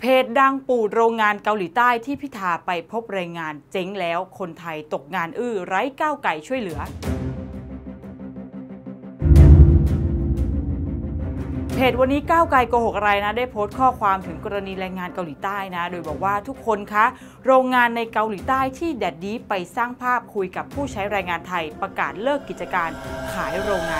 เพจดังปูดโรงงานเกาหลีใต้ที่พิธาไปพบรายงานเจ๊งแล้วคนไทยตกงานอื้อไร้ก้าวไก่ช่วยเหลือ เพจวันนี้ก้าวไกลโกหกอะไรนะ ได้โพสต์ข้อความถึงกรณีแรงงานเกาหลีใต้นะ โดยบอกว่าทุกคนคะโรงงานในเกาหลีใต้ที่แดดดีไปสร้างภาพคุยกับผู้ใช้แรงงานไทย ประกาศเลิกกิจการขายโรงงาน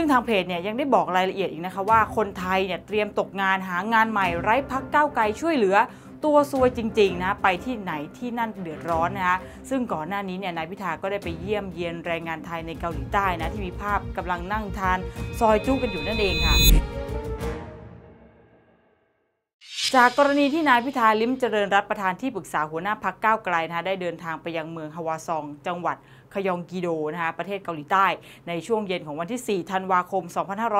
ซึ่งทางเพจเนี่ยยังได้บอกรายละเอียดอีกนะคะว่าคนไทยเนี่ยเตรียมตกงานหางานใหม่ไร้พักก้าวไกลช่วยเหลือตัวซวยจริงๆนะไปที่ไหนที่นั่นเดือดร้อนนะคะซึ่งก่อนหน้านี้เนี่ยนายพิธาก็ได้ไปเยี่ยมเยียนแรงงานไทยในเกาหลีใต้นะที่มีภาพกำลังนั่งทานซอยจุ้กันอยู่นั่นเองค่ะจากกรณีที่นายพิธาลิ้มเจริญรัฐประธานที่ปรึกษาหัวหน้าพักก้าวไกลนะได้เดินทางไปยังเมืองฮาวาซอง จังหวัดคยองกีโดนะคะประเทศเกาหลีใต้ ในช่วงเย็นของวันที่ 4 ธันวาคม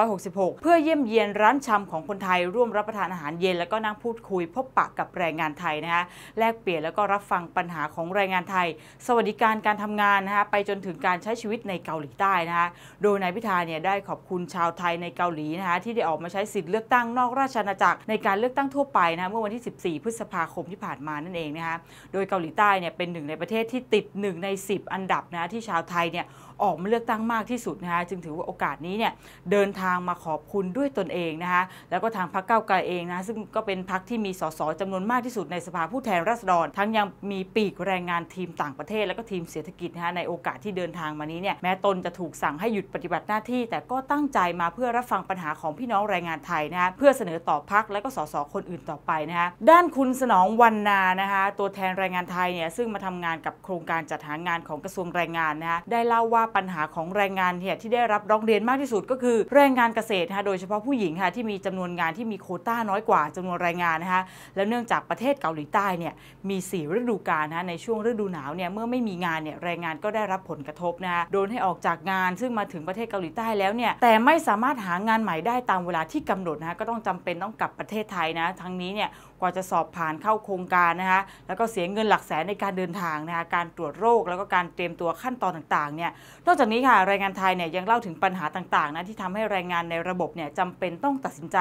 2566 เพื่อเยี่ยมเยียนร้านชำของคนไทย ร่วมรับประทานอาหารเย็นแล้วก็นั่งพูดคุย พบปะกับแรงงานไทยนะคะแลกเปลี่ยนแล้วก็รับฟังปัญหาของแรงงานไทย สวัสดิการการทำงานนะคะไปจนถึงการใช้ชีวิตในเกาหลีใต้นะคะโดยนายพิธาเนี่ยได้ขอบคุณชาวไทยในเกาหลีนะคะที่ได้ออกมาใช้สิทธิเลือกตั้งนอกราชอาณาจักรในการเลือกตั้งทั่วไปนะเมื่อวันที่ 14 พฤษภาคมที่ผ่านมานั่นเองนะคะโดยเกาหลีใต้เนี่ยเป็นหนึ่ง ในประเทศที่ติด1ใน10 อันดับนะะที่ชาวไทยเนี่ยออกมาเลือกตั้งมากที่สุดนะคะจึงถือว่าโอกาสนี้เนี่ยเดินทางมาขอบคุณด้วยตนเองนะคะแล้วก็ทางพรรคก้าไกลเองนะซึ่งก็เป็นพรรคที่มีสสจำนวนมากที่สุดในสภาผู้แทนราษฎร ทั้งยังมีปีกแรงงานทีมต่างประเทศและก็ทีมเศรษฐกิจนะคะในโอกาสที่เดินทางมานี้เนี่ยแม้ตนจะถูกสั่งให้หยุดปฏิบัติหน้าที่ แต่ก็ตั้งใจมาเพื่อรับฟังปัญหาของพี่น้องแรงงานไทยนะคะเพื่อเสนอต่อพรรคและก็สสคนอื่นต่อไปนะคะด้านคุณสนองวันนานะคะตัวแทนแรงงานไทยเนี่ยซึ่งมาทำงานกับโครงการจัดหางานของกระทรวงแรงงงานนะคะได้เล่าว่าปัญหาของแรงงานเนี่ยที่ได้รับร้องเรียนมากที่สุดก็คือแรงงานเกษตรนะคะโดยเฉพาะผู้หญิงค่ะที่มีจำนวนงานที่มีโคต้าน้อยกว่า จำนวนแรงงานนะคะแล้วเนื่องจากประเทศเกาหลีใต้เนี่ยมี 4 ฤดูกาลนะในช่วงฤดูหนาวเนี่ยเมื่อไม่มีงานเนี่ยแรงงานก็ได้รับผลกระทบนะคะโดนให้ออกจากงานซึ่งมาถึงประเทศเกาหลีใต้แล้วเนี่ยแต่ไม่สามารถหางานใหม่ได้ตามเวลาที่กำหนดนะก็ต้องจำเป็นต้องกลับประเทศไทยนะทั้งนี้เนี่ยกว่าจะสอบผ่านเข้าโครงการนะคะแล้วก็เสียเงินหลักแสนในการเดินทางนะคะการตรวจโรคแล้วก็การเตรียมตัวขั้นตอนต่างๆ เนี่ย นอกจากนี้ค่ะแรงงานไทยเนี่ยยังเล่าถึงปัญหาต่างๆ นะที่ทำให้แรงงานในระบบเนี่ยจำเป็นต้องตัดสินใจ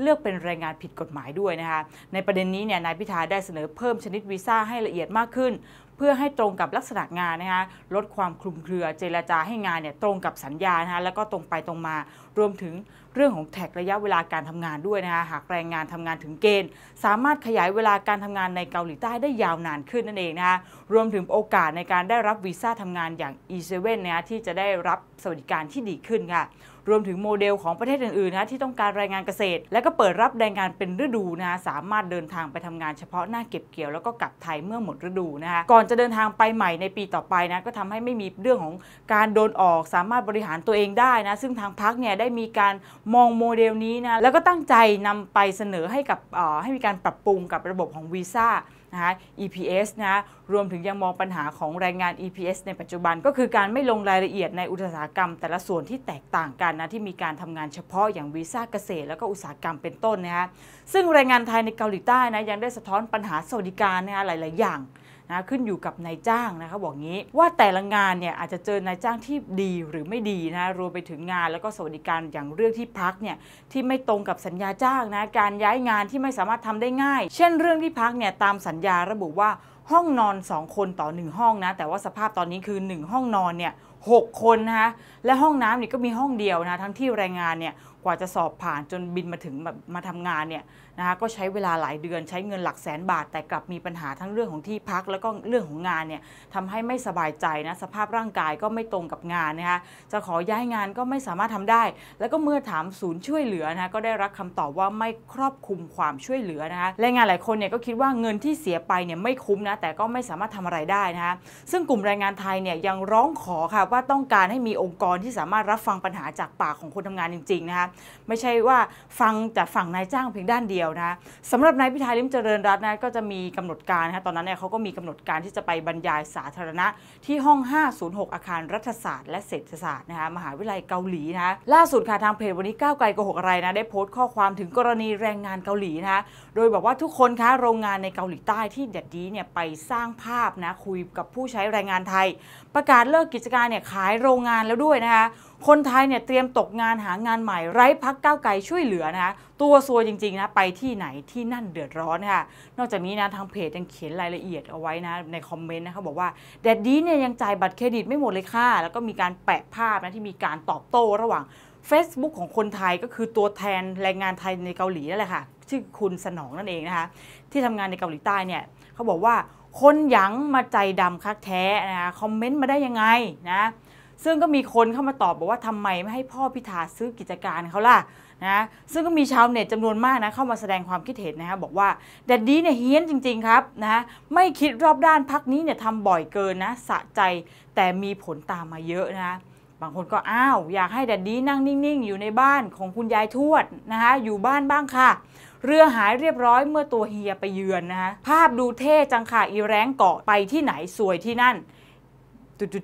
เลือกเป็นแรงงานผิดกฎหมายด้วยนะคะในประเด็นนี้เนี่ยนายพิธาได้เสนอเพิ่มชนิดวีซ่าให้ละเอียดมากขึ้นพื่อให้ตรงกับลักษณะงานนะคะลดความคลุมเครือเจรจาให้งานเนี่ยตรงกับสัญญานะคะแล้วก็ตรงไปตรงมา รวมถึงเรื่องของแท็กระยะเวลาการทำงานด้วยนะคะหากแรงงานทำงานถึงเกณฑ์ สามารถขยายเวลาการทำงานในเกาหลีใต้ได้ยาวนานขึ้นนั่นเองนะคะรวมถึงโอกาสในการได้รับวีซ่าทำงานอย่าง E7 นะะที่จะได้รับสวัสดิการที่ดีขึ้นค่ะรวมถึงโมเดลของประเทศอื่นๆนะที่ต้องการแรงงานเกษตร และก็เปิดรับแรงงานเป็นฤดูนะสามารถเดินทางไปทำงานเฉพาะหน้าเก็บเกี่ยวแล้วก็กลับไทยเมื่อหมดฤดูนะคะก่อนจะเดินทางไปใหม่ในปีต่อไปนะก็ทำให้ไม่มีเรื่องของการโดนออกสามารถบริหารตัวเองได้นะซึ่งทางพักเนี่ยได้มีการมองโมเดลนี้นะแล้วก็ตั้งใจนำไปเสนอให้กับให้มีการปรับปรุงกับระบบของวีซ่านะคะ EPS นะะรวมถึงยังมองปัญหาของแรงงาน EPS ในปัจจุบันก็คือการไม่ลงรายละเอียดในอุตสาหกรรม แต่ละส่วนที่แตกต่างกันนะที่มีการทำงานเฉพาะอย่างวีซ่าเกษตรแล้วก็อุตสาหกรรมเป็นต้นนะคะซึ่งแรงงานไทยในเกาหลีใต้นะยังได้สะท้อนปัญหาสวัสดิการนะคะหลาย ๆ อย่างนะขึ้นอยู่กับนายจ้างนะคะบอกงี้ว่าแต่ละงานเนี่ยอาจจะเจอนายจ้างที่ดีหรือไม่ดีนะรวมไปถึงงานแล้วก็สวัสดิการอย่างเรื่องที่พักเนี่ยที่ไม่ตรงกับสัญญาจ้างนะการย้ายงานที่ไม่สามารถทำได้ง่าย เช่นเรื่องที่พักเนี่ยตามสัญญาระบุว่าห้องนอน 2 คนต่อ 1 ห้องนะแต่ว่าสภาพตอนนี้คือ 1 ห้องนอนเนี่ยหคนนะคะและห้องน้ำนี่ก็มีห้องเดียวนะทั้งที่แรงงานเนี่ยกว่าจะสอบผ่านจนบินมาถึงแบบมาทำงานเนี่ยนะคะก็ใช้เวลาหลายเดือนใช้เงินหลักแสนบาท แต่กลับมีปัญหาทั้งเรื่องของที่พัก แล้วก็เรื่องของงานเนี่ยทำให้ไม่สบายใจนะสภาพร่างกายก็ไม่ตรงกับงานนะคะจะขอย้ายงานก็ไม่สามารถทำได้ แล้วก็เมื่อถามศูนย์ช่วยเหลือนะะก็ได้รับคำตอบว่าไม่ครอบคลุมความช่วยเหลือนะคะแรงงานหลายคนเนี่ยก็คิดว่าเงินที่เสียไปเนี่ยไม่คุ้มนะแต่ก็ไม่สามารถทำอะไรได้นะคะ ซึ่งกลุ่มแรงงานไทยเนี่ยยังร้องขอค่ะว่าต้องการให้มีองค์กรที่สามารถรับฟังปัญหาจากปากของคนทำงานจริงๆนะคะไม่ใช่ว่าฟังจากฝั่งนายจ้างเพียงด้านเดียวนะสำหรับนายพิธาลิมเจริญรัตน์นะก็จะมีกำหนดการนะตอนนั้นเนี่ยเขาก็มีกำหนดการที่จะไปบรรยายสาธารณะ ที่ห้อง 506 อาคารรัฐศาสตร์และเศรษฐศาสตร์นะคะมหาวิทยาลัยเกาหลีนะล่าสุดค่ะทางเพจวันนี้ก้าวไกลโกหกอะไรนะได้โพสต์ข้อความถึงกรณีแรงงานเกาหลีนะโดยบอกว่าทุกคนคะโรงงานในเกาหลีใต้ที่เด็ดดีเนี่ยไปสร้างภาพนะคุยกับผู้ใช้แรงงานไทย ประกาศเลิกกิจการเนี่ยขายโรงงานแล้วด้วยนะคะคนไทยเนี่ยเตรียมตกงานหางานใหม่ไร้พักก้าวไกลช่วยเหลือนะคะตัวซัวจริงๆนะไปที่ไหนที่นั่นเดือดร้อนค่ะ นอกจากนี้นะทางเพจยังเขียนรายละเอียดเอาไว้นะในคอมเมนต์นะคะบอกว่าแดดดี้เนี่ยยังจ่ายบัตรเครดิตไม่หมดเลยค่ะ แล้วก็มีการแปะภาพนะที่มีการตอบโต้ระหว่าง Facebook ของคนไทยก็คือตัวแทนแรงงานไทยในเกาหลีนั่นแหละค่ะชื่อคุณสนองนั่นเองนะคะที่ทำงานในเกาหลีใต้เนี่ยเขาบอกว่าคนหยังมาใจดำคักแท้นะคะคอมเมนต์มาได้ยังไงนะซึ่งก็มีคนเข้ามาตอบบอกว่าทำไมไม่ให้พ่อพิธาซื้อกิจการเขาล่ะนะ ซึ่งก็มีชาวเน็ตจำนวนมากนะเข้ามาแสดงความคิดเห็นนะฮะบอกว่าแดดดี้เนี่ยเฮี้ยนจริงๆครับนะไม่คิดรอบด้านพักนี้เนี่ยทำบ่อยเกินนะสะใจแต่มีผลตามมาเยอะนะ บางคนก็อ้าวอยากให้แดดดี้นั่งนิ่งๆ อยู่ในบ้านของคุณยายทวดนะคะอยู่บ้านบ้างค่ะ เรือหายเรียบร้อยเมื่อตัวเฮียไปเยือนนะคะภาพดูเท่จังค่ะอีแรงเกาะไปที่ไหนสวยที่นั่น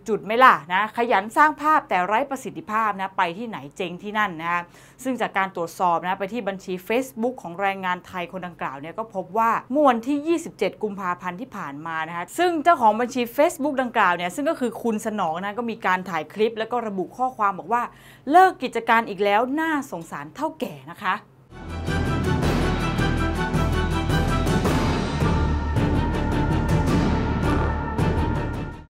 จุดๆไม่ล่ะนะขยันสร้างภาพแต่ไร้ประสิทธิภาพนะไปที่ไหนเจงที่นั่นนะซึ่งจากการตรวจสอบนะไปที่บัญชี Facebook ของแรงงานไทยคนดังกล่าวเนี่ยก็พบว่าเมื่อวันที่ 27 กุมภาพันธ์ที่ผ่านมานะคะซึ่งเจ้าของบัญชี Facebook ดังกล่าวเนี่ยซึ่งก็คือคุณสนองนะก็มีการถ่ายคลิปแล้วก็ระบุข้อความบอกว่า เลิกกิจการอีกแล้วน่าสงสารเท่าแก่นะคะ